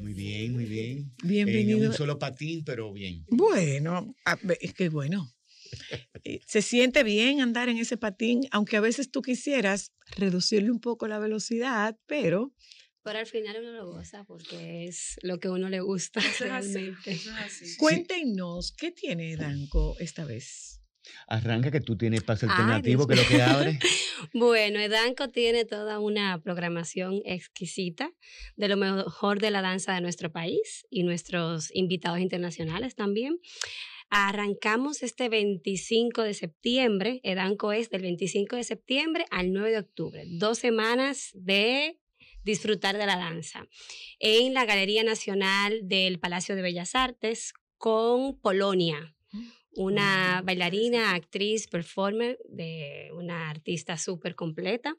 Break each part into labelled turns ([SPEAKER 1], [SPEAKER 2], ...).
[SPEAKER 1] Muy bien, muy bien. Bienvenido. En eh, un solo patín, pero bien.
[SPEAKER 2] Bueno, es que bueno. Eh, se siente bien andar en ese patín, aunque a veces tú quisieras reducirle un poco la velocidad,
[SPEAKER 1] pero...
[SPEAKER 3] Pero al final uno lo goza porque es lo que uno le gusta. realmente. Cuéntenos, ¿qué tiene Danco esta vez?
[SPEAKER 1] Arranca que tú tienes paso alternativo, que lo que abre.
[SPEAKER 3] bueno, Edanco tiene toda una programación exquisita de lo mejor de la danza de nuestro país y nuestros invitados internacionales también. Arrancamos este 25 de septiembre, Edanco es del 25 de septiembre al 9 de octubre, dos semanas de disfrutar de la danza en la Galería Nacional del Palacio de Bellas Artes con Polonia, una mm. bailarina, actriz, performer, de una artista súper completa,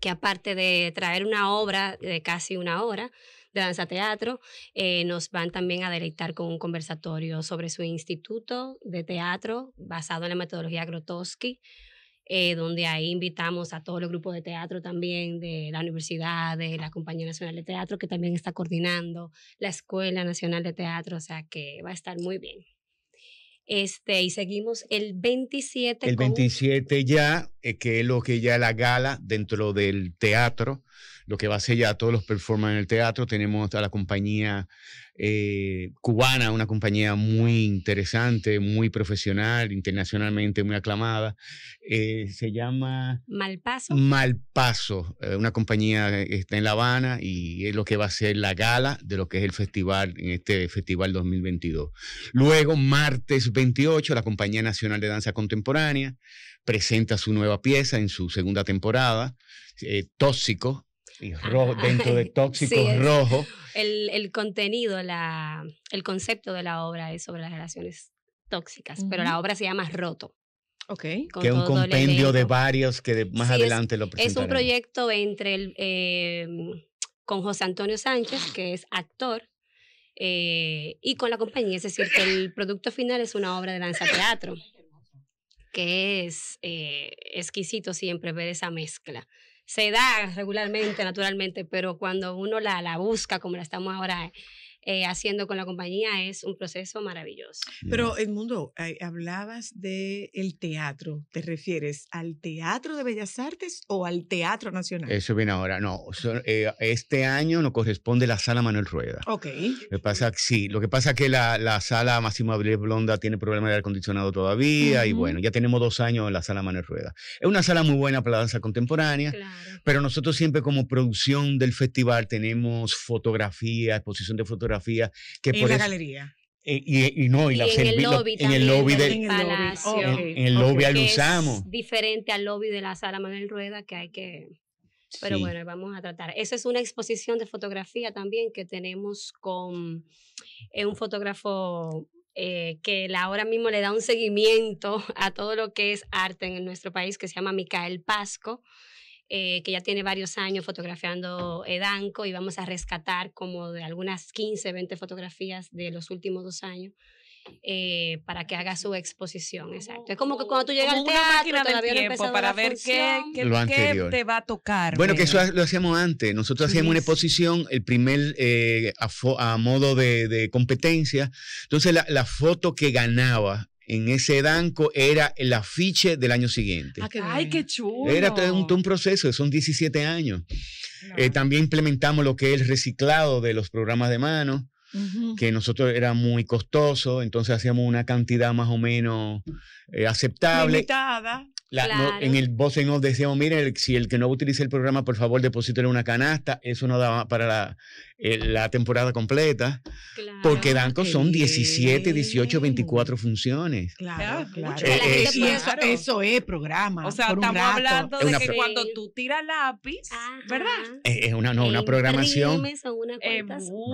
[SPEAKER 3] que aparte de traer una obra de casi una hora de danza teatro, eh, nos van también a deleitar con un conversatorio sobre su instituto de teatro basado en la metodología Grotowski, eh, donde ahí invitamos a todos los grupos de teatro también de la universidad, de la Compañía Nacional de Teatro, que también está coordinando la Escuela Nacional de Teatro, o sea que va a estar muy bien. Este, y seguimos el 27. El
[SPEAKER 1] 27 ya, eh, que es lo que ya la gala dentro del teatro, lo que va a ser ya todos los performances en el teatro. Tenemos a la compañía eh, cubana, una compañía muy interesante, muy profesional, internacionalmente muy aclamada. Eh, se llama...
[SPEAKER 3] Malpaso.
[SPEAKER 1] Malpaso, eh, una compañía que está en La Habana y es lo que va a ser la gala de lo que es el festival, en este festival 2022. Luego, martes 28, la Compañía Nacional de Danza Contemporánea presenta su nueva pieza en su segunda temporada, Tóxico, rojo, dentro de tóxico rojo.
[SPEAKER 3] El, el, contenido, la, el concepto de la obra es sobre las relaciones tóxicas, pero la obra se llama Roto. Okay. Que es un compendio de
[SPEAKER 1] varios que más adelante lo presentaré. Es un
[SPEAKER 3] proyecto entre el, eh, con José Antonio Sánchez, que es actor, eh, y con la compañía. Es decir, que el producto final es una obra de danza teatro, que es eh, exquisito siempre ver esa mezcla se da regularmente, naturalmente, pero cuando uno la, la busca, como la estamos ahora eh, haciendo con la compañía es un proceso maravilloso.
[SPEAKER 1] Pero
[SPEAKER 2] Edmundo, eh, hablabas de el teatro, ¿te refieres al Teatro de Bellas Artes o al Teatro Nacional?
[SPEAKER 1] Eso viene ahora, no, eh, este año nos corresponde la Sala Manuel Rueda. Ok. Lo que pasa, sí, lo que pasa es que la, Sala Máximo Abril Blonda tiene problemas de aire acondicionado todavía y bueno, ya tenemos dos años en la Sala Manuel Rueda. Es una sala muy buena para la danza contemporánea, pero nosotros siempre como producción del festival tenemos fotografía, exposición de fotografía fotografía. Que en la galería. Eh, y, no, y, la en, el lobby, en el lobby del el lobby usamos.
[SPEAKER 3] diferente al lobby de la sala Manuel Rueda que hay que. Pero bueno, vamos a tratar. Esa es una exposición de fotografía también que tenemos con eh, un fotógrafo eh, que ahora mismo le da un seguimiento a todo lo que es arte en nuestro país, que se llama Micael Pasco eh, que ya tiene varios años fotografiando Edanco eh, y vamos a rescatar como de algunas 15, 20 fotografías de los últimos dos años. Eh, para que haga su exposición, exacto. Es como que cuando tú llegas al teatro, todavía tiempo para ver qué,
[SPEAKER 2] qué, te va a tocar. Bueno, que eso
[SPEAKER 1] lo hacíamos antes. Nosotros hacíamos una exposición, el primer a, modo de, competencia. Entonces, la foto que ganaba en ese banco era el afiche del año siguiente. Ah,
[SPEAKER 2] Ay, qué chulo. Era todo
[SPEAKER 1] un proceso, son 17 años. Eh, también implementamos lo que es el reciclado de los programas de mano, que nosotros era muy costoso, entonces hacíamos una cantidad más o menos eh, aceptable.
[SPEAKER 2] Limitada en
[SPEAKER 1] el voz nos decíamos, miren, si el que no utilice el programa, por favor, en una canasta. Eso no da para eh, la, temporada completa. porque Danco son 17, 18, 24 funciones.
[SPEAKER 2] Claro, eso, es programa. O sea, estamos hablando de que cuando tú tiras lápiz, ¿verdad?
[SPEAKER 1] Es una, no, una eh, programación.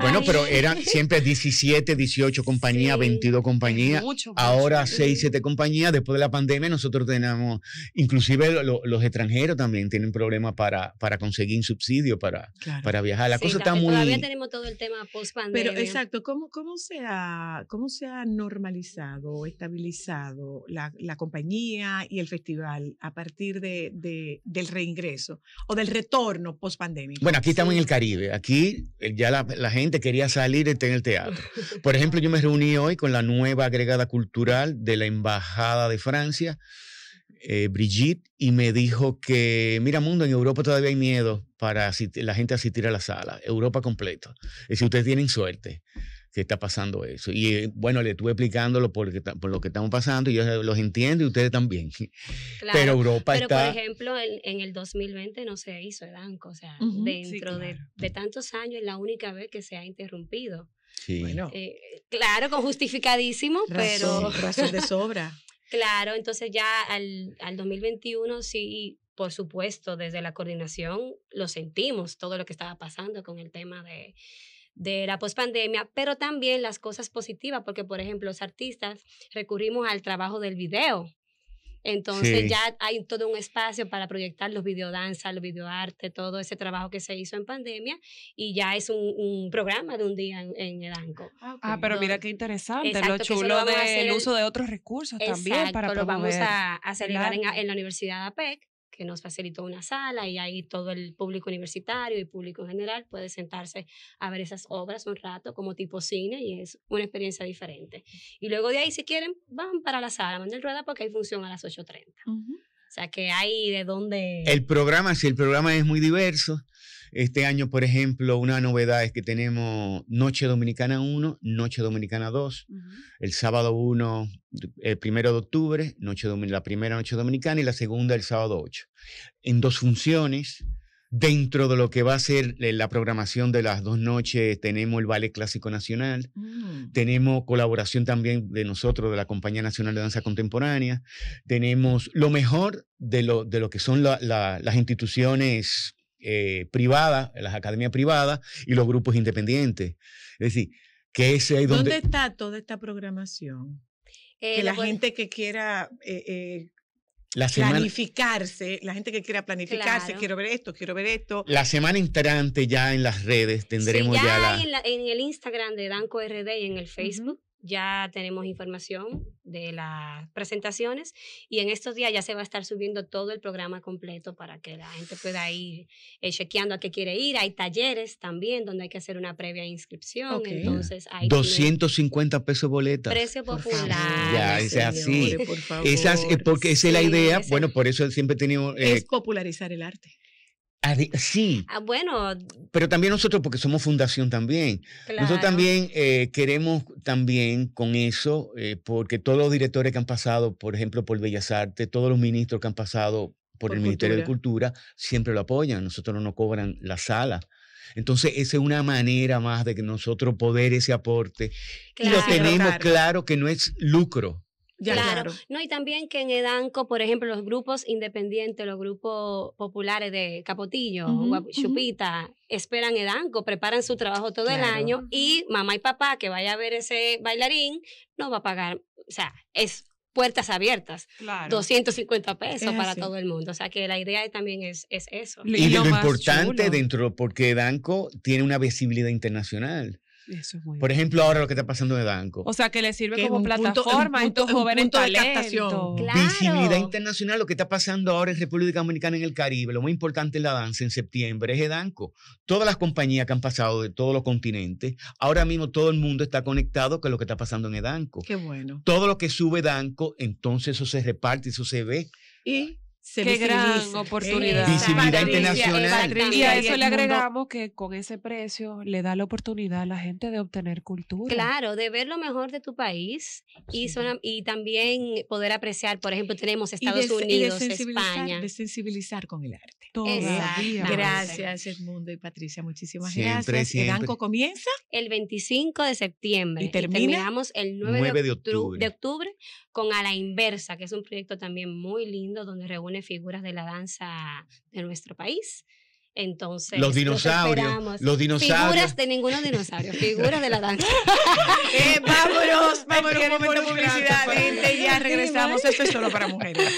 [SPEAKER 3] bueno, pero eran siempre
[SPEAKER 1] 17, 18 compañías, 22 compañías. ahora 6, 7 compañías. Después de la pandemia, nosotros tenemos inclusive los extranjeros también tienen problemas para, para conseguir subsidio para, para viajar. La cosa está muy... Todavía
[SPEAKER 3] tenemos todo el tema post pandemia. Pero exacto, ¿cómo, cómo, se,
[SPEAKER 2] ha, cómo se ha normalizado, estabilizado la, la compañía y el festival a partir de, del reingreso o del retorno post pandemia? Bueno,
[SPEAKER 1] aquí estamos en el Caribe. Aquí eh, ya la, gente quería salir y en el teatro. Por ejemplo, yo me reuní hoy con la nueva agregada cultural de la Embajada de Francia eh, Brigitte y me dijo que, mira mundo, en Europa todavía hay miedo para la gente asistir a la sala, Europa completo. y si ustedes tienen suerte que está pasando eso. Y eh, bueno, le estuve explicándolo por, lo que estamos pasando y yo los entiendo y ustedes también. pero Europa pero por
[SPEAKER 3] ejemplo, en, el 2020 no se hizo el banco o sea, dentro de, tantos años es la única vez que se ha interrumpido. Sí. Eh, claro, con justificadísimo, pero. Razón de sobra. Claro, entonces ya al, al 2021 sí, por supuesto, desde la coordinación lo sentimos, todo lo que estaba pasando con el tema de, de la pospandemia, pero también las cosas positivas, porque por ejemplo los artistas recurrimos al trabajo del video entonces ya hay todo un espacio para proyectar los danza, los videoarte, todo ese trabajo que se hizo en pandemia y ya es un, programa de un día en, el ANCO. Ah, ah, pero mira qué
[SPEAKER 2] interesante, lo chulo del uso de otros recursos
[SPEAKER 3] también para lo vamos a, hacer en, la Universidad APEC que nos facilitó una sala y ahí todo el público universitario y público en general puede sentarse a ver esas obras un rato como tipo cine y es una experiencia diferente. Y luego de ahí, si quieren, van para la sala Mandel Rueda porque hay función a las 8.30. O sea que hay de donde... El
[SPEAKER 1] programa, si el programa es muy diverso, este año, por ejemplo, una novedad es que tenemos Noche Dominicana 1, Noche Dominicana 2, el sábado 1, el primero de octubre, la primera Noche Dominicana y la segunda el sábado 8, en dos funciones. Dentro de lo que va a ser eh, la programación de las dos noches, tenemos el Ballet Clásico Nacional, mm. tenemos colaboración también de nosotros, de la Compañía Nacional de Danza Contemporánea, tenemos lo mejor de lo, de lo que son las instituciones eh, privadas, las academias privadas y los grupos independientes. Es decir, que ese ahí donde... ¿Dónde
[SPEAKER 2] está toda esta programación? que eh, la gente que quiera eh, eh, planificarse, la gente que quiera planificarse, quiero ver esto, quiero ver esto. La
[SPEAKER 1] semana entrante ya en las redes tendremos ya,
[SPEAKER 3] la... En, el Instagram de Danco RD y en el Facebook ya tenemos información de las presentaciones y en estos días ya se va a estar subiendo todo el programa completo para que la gente pueda ir eh, chequeando a qué quiere ir. Hay talleres también donde hay que hacer una previa inscripción. Entonces, hay
[SPEAKER 1] 250 pesos boletas. Precio popular. Ya, es así. Eh, porque esa es la idea. Bueno, por eso siempre tenemos... Eh, es
[SPEAKER 2] popularizar el arte sí. Ah, bueno.
[SPEAKER 1] Pero también nosotros, porque somos fundación también. Nosotros también eh, queremos también con eso, eh, porque todos los directores que han pasado, por ejemplo, por Bellas Artes, todos los ministros que han pasado por, el Ministerio de Cultura, siempre lo apoyan. Nosotros no nos cobran la sala. Entonces, esa es una manera más de que nosotros poder ese aporte. Y lo tenemos claro que no es lucro
[SPEAKER 3] claro. No, y también que en Edanco, por ejemplo, los grupos independientes, los grupos populares de Capotillo, Chupita, esperan Edanco, preparan su trabajo todo el año y mamá y papá que vaya a ver ese bailarín no va a pagar, o sea, es puertas abiertas, 250 pesos para todo el mundo. O sea que la idea también es, eso. Y, lo,
[SPEAKER 1] importante dentro, porque Edanco tiene una visibilidad internacional. Por ejemplo, ahora lo que está pasando en Edanco. O
[SPEAKER 2] sea, que le sirve como plataforma a estos jóvenes de Visibilidad internacional,
[SPEAKER 1] lo que está pasando ahora en República Dominicana en el Caribe, lo más importante es la danza en septiembre, es Edanco. Todas las compañías que han pasado de todos los continentes, ahora mismo todo el mundo está conectado con lo que está pasando en Edanco. Qué bueno. Todo lo que sube Danco, entonces eso se reparte, eso se ve.
[SPEAKER 2] Y se Qué gran oportunidad. Visibilidad internacional. Y a eso le agregamos
[SPEAKER 3] que con ese precio
[SPEAKER 2] le da la oportunidad a la gente de obtener cultura. Claro,
[SPEAKER 3] de ver lo mejor de tu país y, y también poder apreciar, por ejemplo, tenemos Estados Unidos, España.
[SPEAKER 2] De sensibilizar con el arte.
[SPEAKER 3] Todavía. Gracias, Edmundo y Patricia. Muchísimas gracias. El banco comienza el 25 de septiembre. Y, terminamos el 9, de, octubre. de octubre con A la Inversa, que es un proyecto también muy lindo donde reúne figuras de la danza de nuestro país. Entonces, los dinosaurios, los dinosaurios. Figuras de ninguno dinosaurio, figuras de la danza. eh, vámonos, vámonos, un momento publicidad, ya regresamos. Esto es solo para
[SPEAKER 1] mujeres.